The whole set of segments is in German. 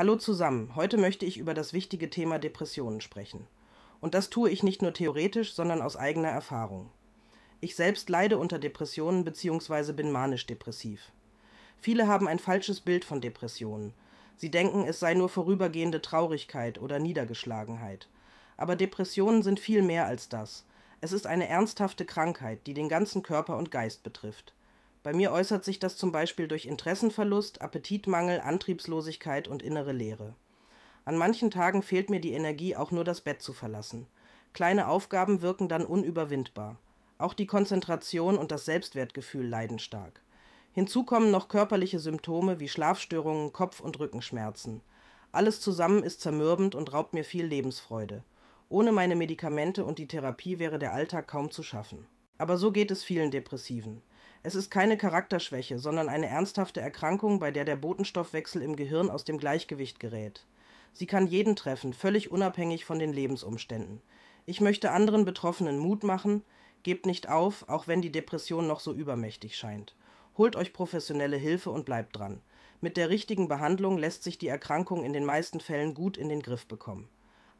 Hallo zusammen, heute möchte ich über das wichtige Thema Depressionen sprechen. Und das tue ich nicht nur theoretisch, sondern aus eigener Erfahrung. Ich selbst leide unter Depressionen bzw. bin manisch depressiv. Viele haben ein falsches Bild von Depressionen. Sie denken, es sei nur vorübergehende Traurigkeit oder Niedergeschlagenheit. Aber Depressionen sind viel mehr als das. Es ist eine ernsthafte Krankheit, die den ganzen Körper und Geist betrifft. Bei mir äußert sich das zum Beispiel durch Interessenverlust, Appetitmangel, Antriebslosigkeit und innere Leere. An manchen Tagen fehlt mir die Energie, auch nur das Bett zu verlassen. Kleine Aufgaben wirken dann unüberwindbar. Auch die Konzentration und das Selbstwertgefühl leiden stark. Hinzu kommen noch körperliche Symptome wie Schlafstörungen, Kopf- und Rückenschmerzen. Alles zusammen ist zermürbend und raubt mir viel Lebensfreude. Ohne meine Medikamente und die Therapie wäre der Alltag kaum zu schaffen. Aber so geht es vielen Depressiven. Es ist keine Charakterschwäche, sondern eine ernsthafte Erkrankung, bei der der Botenstoffwechsel im Gehirn aus dem Gleichgewicht gerät. Sie kann jeden treffen, völlig unabhängig von den Lebensumständen. Ich möchte anderen Betroffenen Mut machen, gebt nicht auf, auch wenn die Depression noch so übermächtig scheint. Holt euch professionelle Hilfe und bleibt dran. Mit der richtigen Behandlung lässt sich die Erkrankung in den meisten Fällen gut in den Griff bekommen.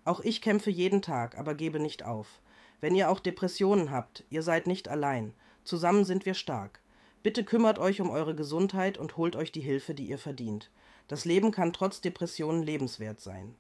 Auch ich kämpfe jeden Tag, aber gebe nicht auf. Wenn ihr auch Depressionen habt, ihr seid nicht allein. Zusammen sind wir stark. Bitte kümmert euch um eure Gesundheit und holt euch die Hilfe, die ihr verdient. Das Leben kann trotz Depressionen lebenswert sein.